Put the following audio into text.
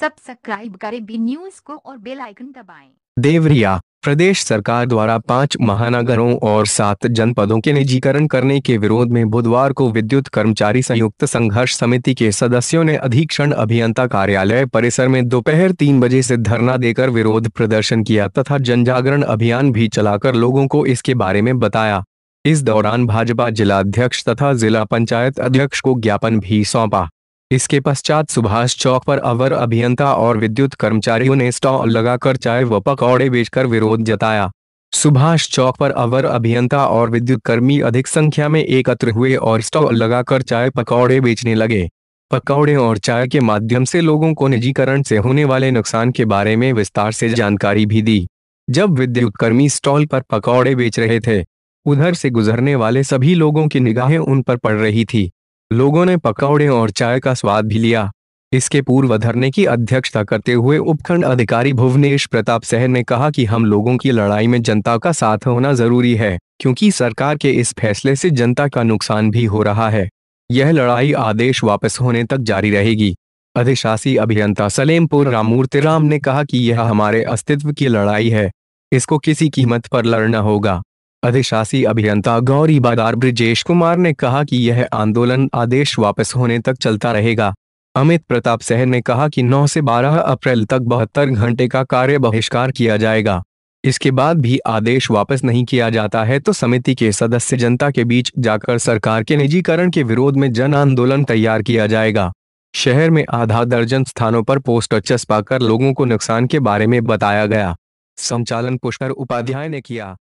Subscribe करें B news को और बेल आइकन दबाएं। देवरिया प्रदेश सरकार द्वारा पांच महानगरों और सात जनपदों के निजीकरण करने के विरोध में बुधवार को विद्युत कर्मचारी संयुक्त संघर्ष समिति के सदस्यों ने अधीक्षण अभियंता कार्यालय परिसर में दोपहर तीन बजे से धरना देकर विरोध प्रदर्शन किया तथा जनजागरण अभियान भी चलाकर लोगों को इसके बारे में बताया इस दौरान भाजपा जिलाध्यक्ष तथा जिला पंचायत अध्यक्ष को ज्ञापन भी सौंपा इसके पश्चात सुभाष चौक पर अवर अभियंता और विद्युत कर्मचारियों ने स्टॉल लगाकर चाय व पकौड़े बेचकर विरोध जताया सुभाष चौक पर अवर अभियंता और विद्युत कर्मी अधिक संख्या में एकत्र हुए और स्टॉल लगाकर चाय पकौड़े बेचने लगे पकौड़े और चाय के माध्यम से लोगों को निजीकरण से होने वाले नुकसान के बारे में विस्तार से जानकारी भी दी जब विद्युत कर्मी स्टॉल पर पकौड़े बेच रहे थे उधर से गुजरने वाले सभी लोगों की निगाहें उन पर पड़ रही थी लोगों ने पकौड़े और चाय का स्वाद भी लिया इसके पूर्व धरने की अध्यक्षता करते हुए उपखंड अधिकारी भुवनेश प्रताप सहन ने कहा कि हम लोगों की लड़ाई में जनता का साथ होना जरूरी है क्योंकि सरकार के इस फैसले से जनता का नुकसान भी हो रहा है यह लड़ाई आदेश वापस होने तक जारी रहेगी अधिशासी अभियंता सलेमपुर रामूर्ति राम ने कहा कि यह हमारे अस्तित्व की लड़ाई है इसको किसी कीमत पर लड़ना होगा अधिशासी अभियंता गौरी बाजार ब्रिजेश कुमार ने कहा कि यह आंदोलन आदेश वापस होने तक चलता रहेगा अमित प्रताप सहर ने कहा कि 9 से 12 अप्रैल तक बहत्तर घंटे का कार्य बहिष्कार किया जाएगा इसके बाद भी आदेश वापस नहीं किया जाता है तो समिति के सदस्य जनता के बीच जाकर सरकार के निजीकरण के विरोध में जन आंदोलन तैयार किया जाएगा शहर में आधा दर्जन स्थानों पर पोस्टर कर लोगों को नुकसान के बारे में बताया गया संचालन पुष्कर उपाध्याय ने किया